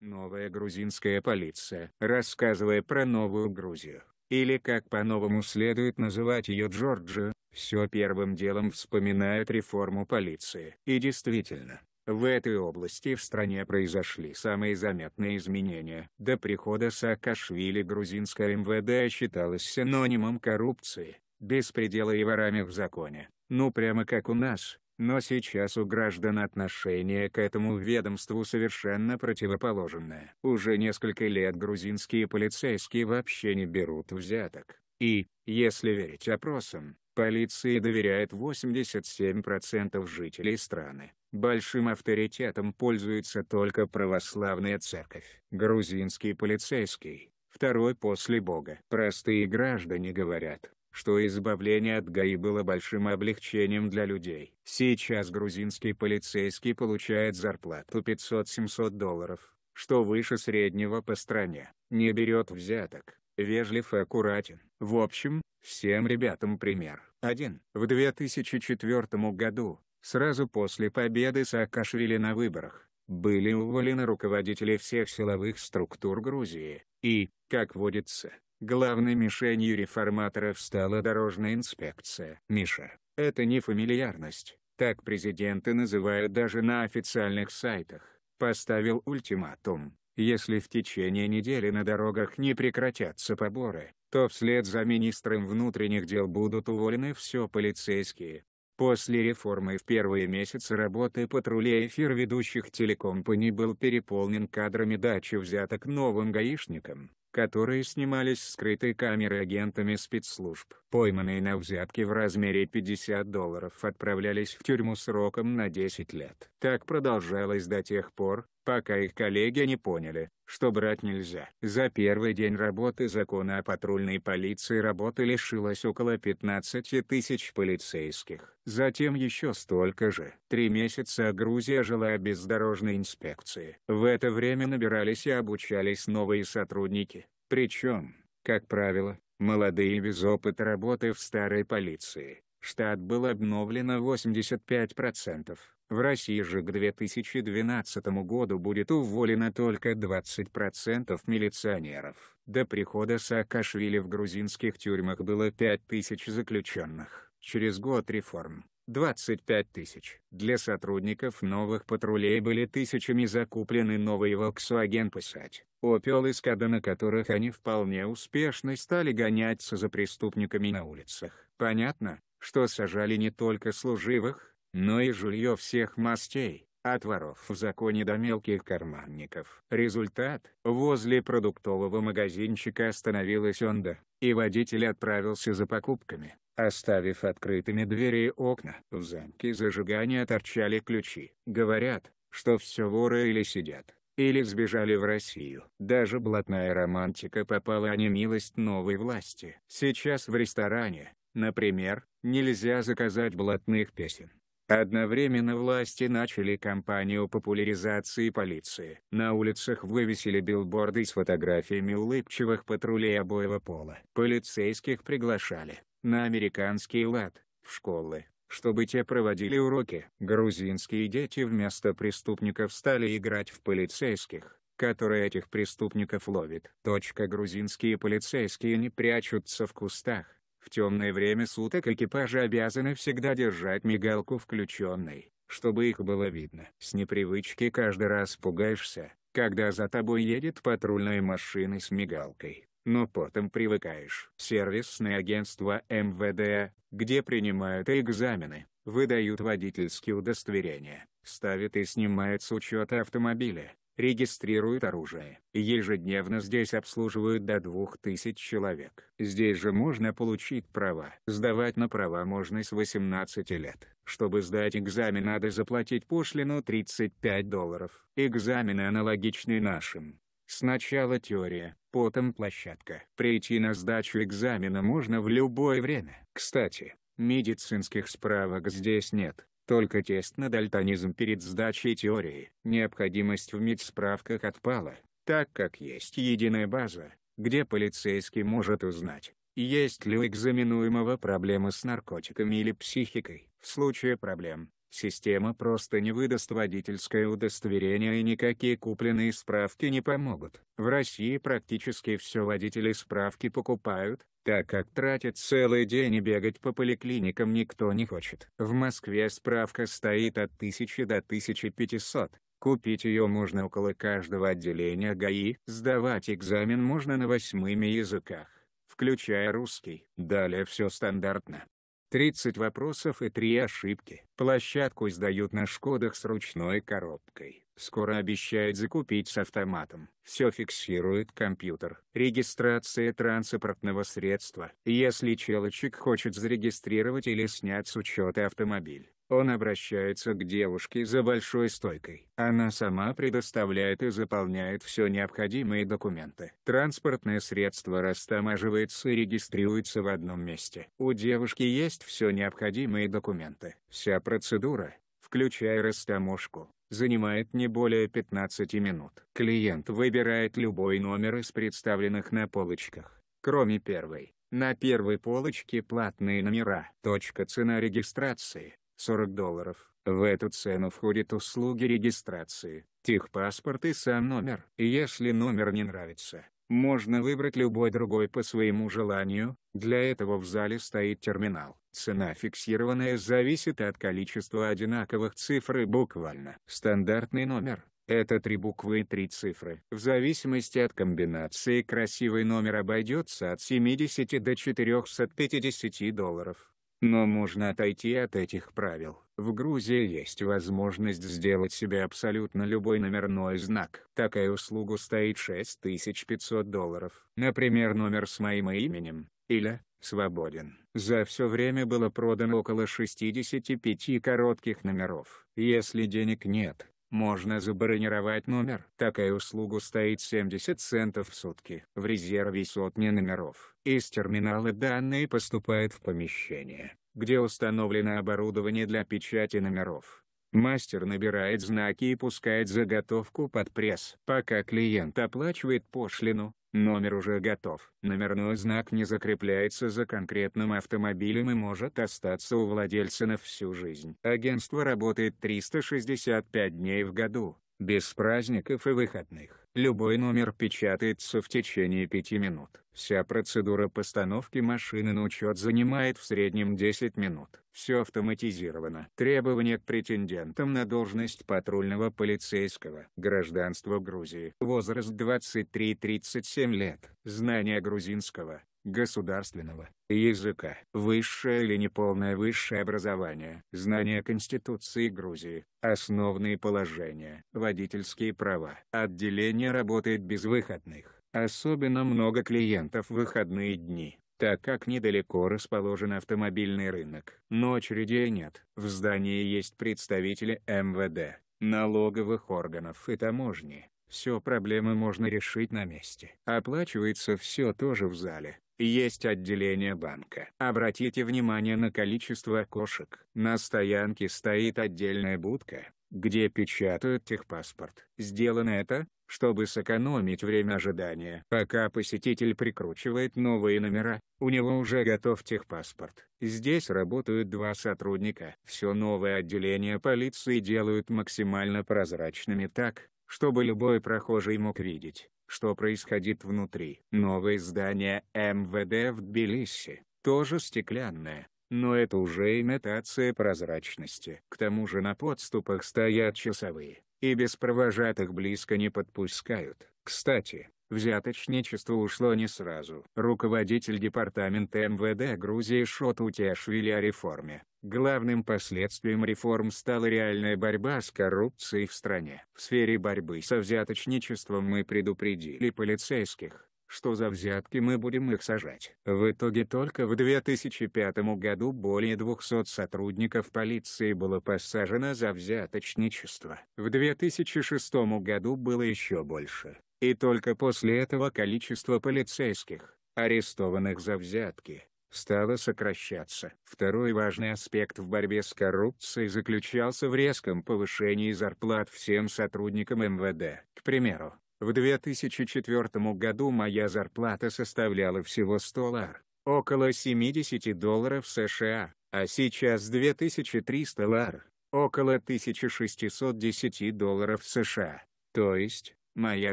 Новая грузинская полиция, рассказывая про Новую Грузию, или как по-новому следует называть ее Джорджию, все первым делом вспоминает реформу полиции. И действительно, в этой области в стране произошли самые заметные изменения. До прихода Саакашвили грузинская МВД считалась синонимом коррупции, беспредела и ворами в законе. Ну прямо как у нас, но сейчас у граждан отношение к этому ведомству совершенно противоположное. Уже несколько лет грузинские полицейские вообще не берут взяток. И, если верить опросам, полиции доверяет 87% жителей страны. Большим авторитетом пользуется только православная церковь. Грузинский полицейский, второй после Бога. Простые граждане говорят, что избавление от ГАИ было большим облегчением для людей. Сейчас грузинский полицейский получает зарплату 500-700 долларов, что выше среднего по стране, не берет взяток, вежлив и аккуратен. В общем, всем ребятам пример. 1. В 2004 году, сразу после победы Саакашвили на выборах, были уволены руководители всех силовых структур Грузии, и, как водится, Главной мишенью реформаторов стала дорожная инспекция. Миша, это не фамильярность. Так президенты называют даже на официальных сайтах. Поставил ультиматум. Если в течение недели на дорогах не прекратятся поборы, то вслед за министром внутренних дел будут уволены все полицейские. После реформы в первые месяцы работы патрулей эфир ведущих телекомпаний был переполнен кадрами дачи взяток новым гаишникам которые снимались с скрытой камеры агентами спецслужб. Пойманные на взятки в размере 50 долларов отправлялись в тюрьму сроком на 10 лет. Так продолжалось до тех пор, пока их коллеги не поняли, что брать нельзя. За первый день работы закона о патрульной полиции работы лишилось около 15 тысяч полицейских. Затем еще столько же. Три месяца Грузия жила без дорожной инспекции. В это время набирались и обучались новые сотрудники. Причем, как правило, молодые без опыта работы в старой полиции штат был было обновлено 85%. В России же к 2012 году будет уволено только 20% милиционеров. До прихода Саакашвили в грузинских тюрьмах было 5000 заключенных. Через год реформ 25 тысяч. Для сотрудников новых патрулей были тысячами закуплены новые Volkswagen Passat, Opel и Skoda на которых они вполне успешно стали гоняться за преступниками на улицах. Понятно? что сажали не только служивых, но и жилье всех мастей, от воров в законе до мелких карманников. Результат? Возле продуктового магазинчика остановилась Онда, и водитель отправился за покупками, оставив открытыми двери и окна. В замке зажигания торчали ключи. Говорят, что все воры или сидят, или сбежали в Россию. Даже блатная романтика попала о милость новой власти. Сейчас в ресторане, Например, нельзя заказать блатных песен. Одновременно власти начали кампанию популяризации полиции. На улицах вывесили билборды с фотографиями улыбчивых патрулей обоего пола. Полицейских приглашали на американский лад в школы, чтобы те проводили уроки. Грузинские дети вместо преступников стали играть в полицейских которые этих преступников ловят. Точка грузинские полицейские не прячутся в кустах, в темное время суток экипажи обязаны всегда держать мигалку включенной, чтобы их было видно. С непривычки каждый раз пугаешься, когда за тобой едет патрульная машина с мигалкой но потом привыкаешь. Сервисные агентства МВД, где принимают экзамены, выдают водительские удостоверения, ставят и снимают с учета автомобиля, регистрируют оружие. Ежедневно здесь обслуживают до 2000 человек. Здесь же можно получить права. Сдавать на права можно с 18 лет. Чтобы сдать экзамен надо заплатить пошлину 35 долларов. Экзамены аналогичны нашим. Сначала теория, потом площадка. Прийти на сдачу экзамена можно в любое время. Кстати, медицинских справок здесь нет. Только тест на дальтонизм перед сдачей теории. Необходимость в медсправках отпала, так как есть единая база, где полицейский может узнать, есть ли у экзаменуемого проблемы с наркотиками или психикой. В случае проблем, Система просто не выдаст водительское удостоверение и никакие купленные справки не помогут. В России практически все водители справки покупают, так как тратят целый день и бегать по поликлиникам никто не хочет. В Москве справка стоит от 1000 до 1500. Купить ее можно около каждого отделения ГАИ. Сдавать экзамен можно на восьми языках, включая русский. Далее все стандартно. 30 вопросов и 3 ошибки. Площадку сдают на Шкодах с ручной коробкой. Скоро обещают закупить с автоматом. Все фиксирует компьютер. Регистрация транспортного средства. Если челочек хочет зарегистрировать или снять с учета автомобиль, он обращается к девушке за большой стойкой. Она сама предоставляет и заполняет все необходимые документы. Транспортное средство растамаживается и регистрируется в одном месте. У девушки есть все необходимые документы. Вся процедура, включая растаможку, занимает не более 15 минут. Клиент выбирает любой номер из представленных на полочках, кроме первой. На первой полочке платные номера. Точка цена регистрации 40 долларов. В эту цену входят услуги регистрации, техпаспорт и сам номер. Если номер не нравится, можно выбрать любой другой по своему желанию, для этого в зале стоит терминал. Цена фиксированная зависит от количества одинаковых цифр и буквально. Стандартный номер это три буквы и три цифры. В зависимости от комбинации красивый номер обойдется от 70 до 450 долларов. Но можно отойти от этих правил. В Грузии есть возможность сделать себе абсолютно любой номерной знак. Такая услуга стоит 6500 долларов. Например номер с моим именем, или «Свободен». За все время было продано около 65 коротких номеров. Если денег нет, можно забронировать номер. Такая услуга стоит 70 центов в сутки. В резерве сотни номеров. Из терминала данные поступают в помещение, где установлено оборудование для печати номеров. Мастер набирает знаки и пускает заготовку под пресс. Пока клиент оплачивает пошлину, Номер уже готов. Номерной знак не закрепляется за конкретным автомобилем и может остаться у владельца на всю жизнь. Агентство работает 365 дней в году, без праздников и выходных. Любой номер печатается в течение пяти минут. Вся процедура постановки машины на учет занимает в среднем 10 минут. Все автоматизировано. Требования к претендентам на должность патрульного полицейского. Гражданство Грузии. Возраст 23-37 лет. Знание грузинского государственного языка. Высшее или неполное высшее образование. Знание Конституции Грузии. Основные положения. Водительские права. Отделение работает без выходных. Особенно много клиентов в выходные дни так как недалеко расположен автомобильный рынок. Но очередей нет. В здании есть представители МВД, налоговых органов и таможни. Все проблемы можно решить на месте. Оплачивается все тоже в зале. Есть отделение банка. Обратите внимание на количество окошек. На стоянке стоит отдельная будка, где печатают техпаспорт. Сделано это, чтобы сэкономить время ожидания. Пока посетитель прикручивает новые номера, у него уже готов техпаспорт. Здесь работают два сотрудника. Все новое отделение полиции делают максимально прозрачными так, чтобы любой прохожий мог видеть, что происходит внутри. Новое здание МВД в Тбилиси, тоже стеклянное, но это уже имитация прозрачности. К тому же на подступах стоят часовые, и без провожатых близко не подпускают. Кстати, Взяточничество ушло не сразу. Руководитель департамента МВД Грузии Шот Утяшвили о реформе. Главным последствием реформ стала реальная борьба с коррупцией в стране. В сфере борьбы со взяточничеством мы предупредили полицейских, что за взятки мы будем их сажать. В итоге только в 2005 году более 200 сотрудников полиции было посажено за взяточничество. В 2006 году было еще больше. И только после этого количество полицейских, арестованных за взятки, стало сокращаться. Второй важный аспект в борьбе с коррупцией заключался в резком повышении зарплат всем сотрудникам МВД. К примеру, в 2004 году моя зарплата составляла всего 100 лар, около 70 долларов США, а сейчас 2300 лар, около 1610 долларов США. То есть, Моя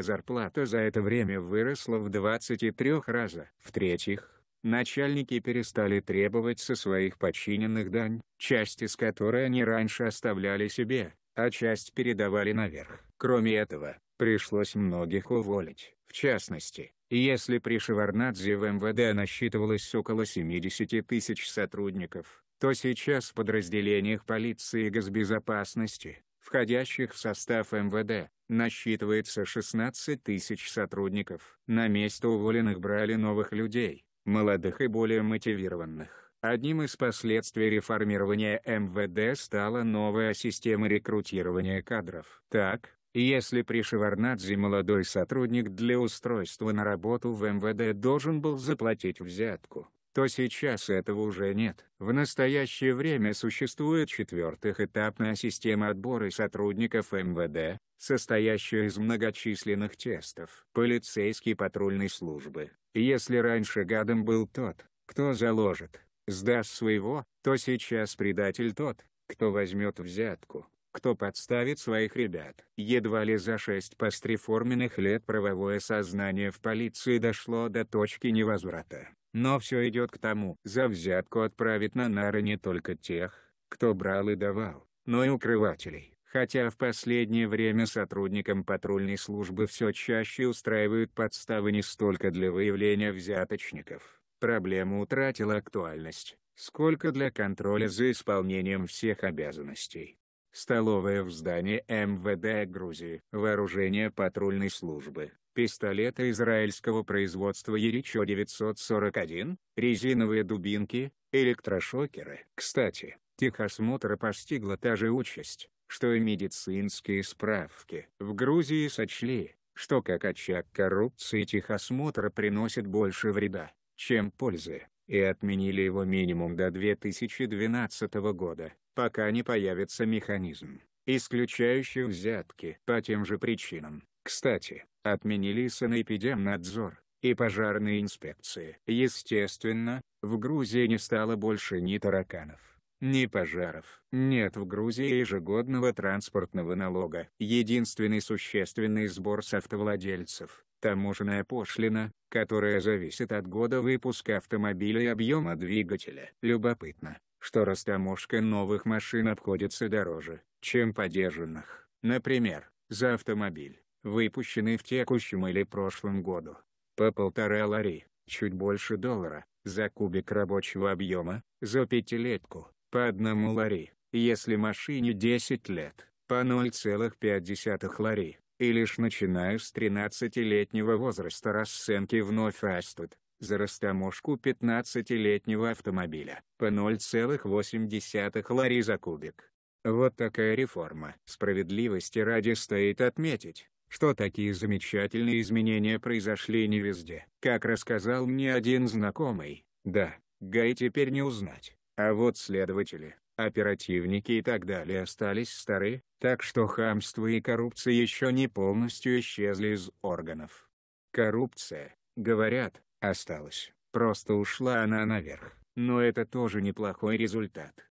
зарплата за это время выросла в 23 раза. В-третьих, начальники перестали требовать со своих подчиненных дань, часть из которой они раньше оставляли себе, а часть передавали наверх. Кроме этого, пришлось многих уволить. В частности, если при Шеварнадзе в МВД насчитывалось около 70 тысяч сотрудников, то сейчас в подразделениях полиции и госбезопасности, входящих в состав МВД, насчитывается 16 тысяч сотрудников. На место уволенных брали новых людей, молодых и более мотивированных. Одним из последствий реформирования МВД стала новая система рекрутирования кадров. Так, если при Шеварнадзе молодой сотрудник для устройства на работу в МВД должен был заплатить взятку, то сейчас этого уже нет. В настоящее время существует четвертых-этапная система отбора сотрудников МВД, состоящая из многочисленных тестов. Полицейский патрульной службы. Если раньше гадом был тот, кто заложит, сдаст своего, то сейчас предатель тот, кто возьмет взятку кто подставит своих ребят. Едва ли за шесть постреформенных лет правовое сознание в полиции дошло до точки невозврата. Но все идет к тому. За взятку отправят на нары не только тех, кто брал и давал, но и укрывателей. Хотя в последнее время сотрудникам патрульной службы все чаще устраивают подставы не столько для выявления взяточников. Проблема утратила актуальность, сколько для контроля за исполнением всех обязанностей. Столовая в здании МВД Грузии. Вооружение патрульной службы пистолеты израильского производства Еричо 941, резиновые дубинки, электрошокеры. Кстати, техосмотра постигла та же участь, что и медицинские справки. В Грузии сочли, что как очаг коррупции техосмотра приносит больше вреда, чем пользы, и отменили его минимум до 2012 года, пока не появится механизм, исключающий взятки по тем же причинам. Кстати, отменили санэпидемнадзор и пожарные инспекции. Естественно, в Грузии не стало больше ни тараканов, ни пожаров. Нет в Грузии ежегодного транспортного налога. Единственный существенный сбор с автовладельцев – таможенная пошлина, которая зависит от года выпуска автомобиля и объема двигателя. Любопытно, что растаможка новых машин обходится дороже, чем подержанных. Например, за автомобиль Выпущенные в текущем или прошлом году, по полторы лари, чуть больше доллара, за кубик рабочего объема, за пятилетку, по одному лари, если машине 10 лет, по 0,5 лари, и лишь начиная с 13-летнего возраста расценки вновь растут, за растаможку 15-летнего автомобиля, по 0,8 лари за кубик. Вот такая реформа. Справедливости ради стоит отметить, что такие замечательные изменения произошли не везде. Как рассказал мне один знакомый, да, Гай теперь не узнать, а вот следователи, оперативники и так далее остались стары, так что хамство и коррупция еще не полностью исчезли из органов. Коррупция, говорят, осталась, просто ушла она наверх, но это тоже неплохой результат.